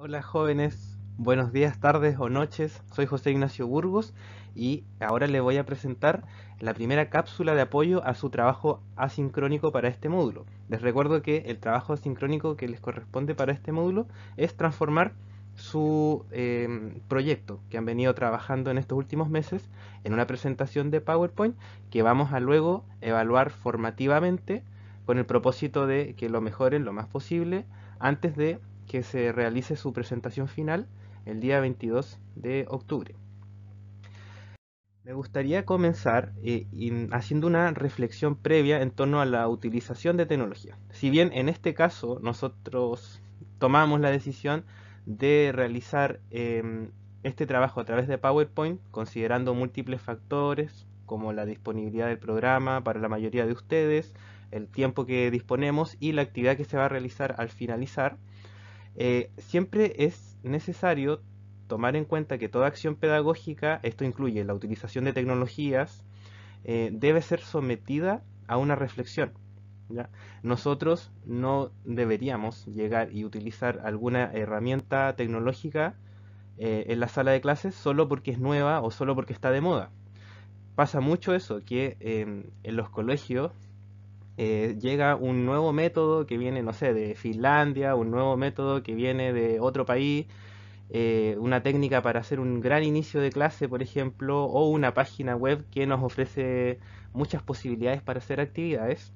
Hola jóvenes, buenos días, tardes o noches. Soy José Ignacio Burgos y ahora le voy a presentar la primera cápsula de apoyo a su trabajo asincrónico para este módulo. Les recuerdo que el trabajo asincrónico que les corresponde para este módulo es transformar su em, proyecto que han venido trabajando en estos últimos meses en una presentación de PowerPoint que vamos a luego evaluar formativamente con el propósito de que lo mejoren lo más posible antes de que se realice su presentación final el día 22 de octubre. Me gustaría comenzar eh, haciendo una reflexión previa en torno a la utilización de tecnología. Si bien en este caso nosotros tomamos la decisión de realizar em, este trabajo a través de PowerPoint, considerando múltiples factores como la disponibilidad del programa para la mayoría de ustedes, el tiempo que disponemos y la actividad que se va a realizar al finalizar, eh, siempre es necesario tomar en cuenta que toda acción pedagógica, esto incluye la utilización de tecnologías, eh, debe ser sometida a una reflexión. Nosotros no deberíamos llegar y utilizar alguna herramienta tecnológica eh, en la sala de clases solo porque es nueva o solo porque está de moda. Pasa mucho eso, que en los colegios eh, llega un nuevo método que viene, no sé, de Finlandia, un nuevo método que viene de otro país, eh, una técnica para hacer un gran inicio de clase, por ejemplo, o una página web que nos ofrece muchas posibilidades para hacer actividades.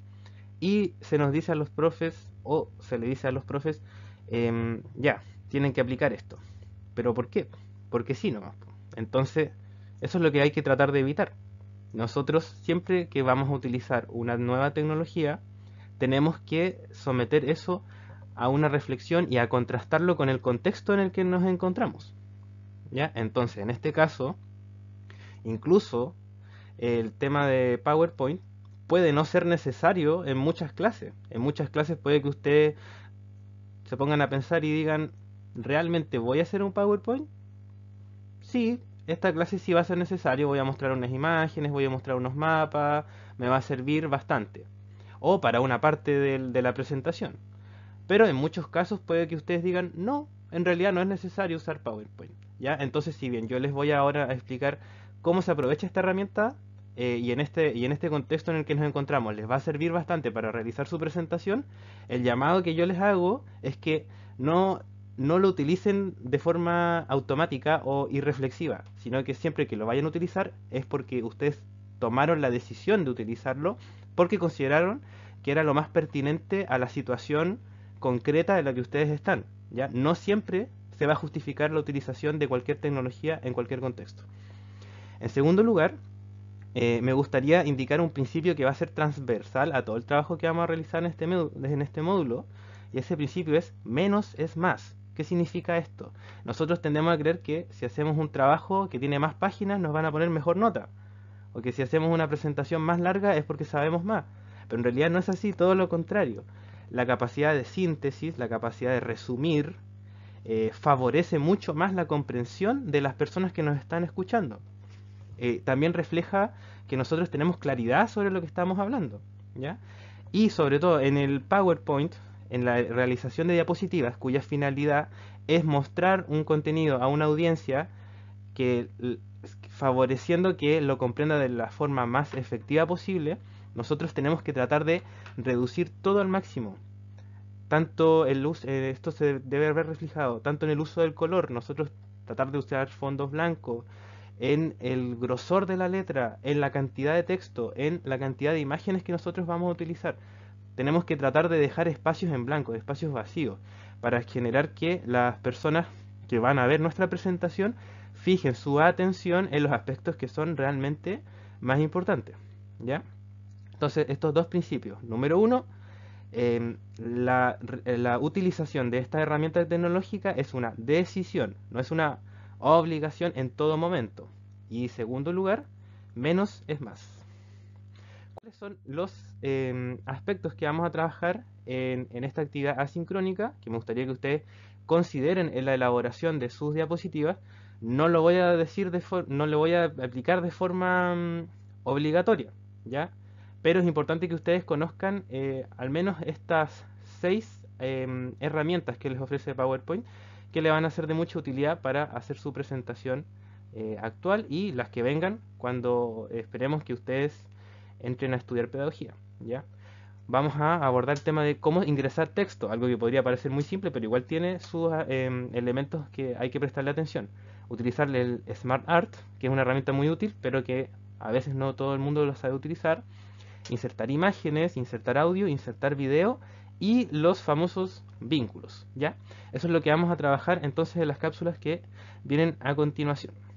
Y se nos dice a los profes, o se le dice a los profes, em, ya, tienen que aplicar esto. ¿Pero por qué? Porque sí nomás. Entonces, eso es lo que hay que tratar de evitar. Nosotros siempre que vamos a utilizar una nueva tecnología, tenemos que someter eso a una reflexión y a contrastarlo con el contexto en el que nos encontramos. ¿Ya? Entonces, en este caso, incluso el tema de PowerPoint puede no ser necesario en muchas clases. En muchas clases puede que ustedes se pongan a pensar y digan, ¿realmente voy a hacer un PowerPoint? Sí, esta clase sí va a ser necesario, voy a mostrar unas imágenes, voy a mostrar unos mapas, me va a servir bastante. O para una parte de, la presentación. Pero en muchos casos puede que ustedes digan, no, en realidad no es necesario usar PowerPoint. ¿ya? Entonces, si bien yo les voy ahora a explicar cómo se aprovecha esta herramienta eh, y, en este, y en este contexto en el que nos encontramos les va a servir bastante para realizar su presentación, el llamado que yo les hago es que no no lo utilicen de forma automática o irreflexiva, sino que siempre que lo vayan a utilizar es porque ustedes tomaron la decisión de utilizarlo porque consideraron que era lo más pertinente a la situación concreta en la que ustedes están. ¿ya? No siempre se va a justificar la utilización de cualquier tecnología en cualquier contexto. En segundo lugar, eh, me gustaría indicar un principio que va a ser transversal a todo el trabajo que vamos a realizar en este, en este módulo, y ese principio es menos es más. ¿Qué significa esto? Nosotros tendemos a creer que si hacemos un trabajo que tiene más páginas nos van a poner mejor nota. O que si hacemos una presentación más larga es porque sabemos más. Pero en realidad no es así, todo lo contrario. La capacidad de síntesis, la capacidad de resumir, eh, favorece mucho más la comprensión de las personas que nos están escuchando. Eh, también refleja que nosotros tenemos claridad sobre lo que estamos hablando. ¿ya? Y sobre todo en el PowerPoint, en la realización de diapositivas cuya finalidad es mostrar un contenido a una audiencia que favoreciendo que lo comprenda de la forma más efectiva posible, nosotros tenemos que tratar de reducir todo al máximo. Tanto el eh, esto se debe haber reflejado, tanto en el uso del color, nosotros tratar de usar fondos blancos, en el grosor de la letra, en la cantidad de texto, en la cantidad de imágenes que nosotros vamos a utilizar tenemos que tratar de dejar espacios en blanco, espacios vacíos, para generar que las personas que van a ver nuestra presentación fijen su atención en los aspectos que son realmente más importantes. ¿ya? Entonces, estos dos principios. Número uno, em, la, eh, la, utilización de esta herramienta tecnológica es una decisión, no es una obligación en todo momento. Y segundo lugar, menos es más cuáles son los em, aspectos que vamos a trabajar en, esta actividad asincrónica, que me gustaría que ustedes consideren en la elaboración de sus diapositivas. No lo voy a decir no lo voy a aplicar de forma mm, obligatoria, ¿ya? Pero es importante que ustedes conozcan eh, al menos estas seis em, herramientas que les ofrece PowerPoint que le van a ser de mucha utilidad para hacer su presentación eh, actual y las que vengan cuando esperemos que ustedes entren a estudiar pedagogía, ¿ya? Vamos a abordar el tema de cómo ingresar texto, algo que podría parecer muy simple, pero igual tiene sus ah, em, elementos que hay que prestarle atención. Utilizar el Smart Art, que es una herramienta muy útil, pero que a veces no todo el mundo lo sabe utilizar. Insertar imágenes, insertar audio, insertar video y los famosos vínculos, ¿ya? Eso es lo que vamos a trabajar entonces en las cápsulas que vienen a continuación.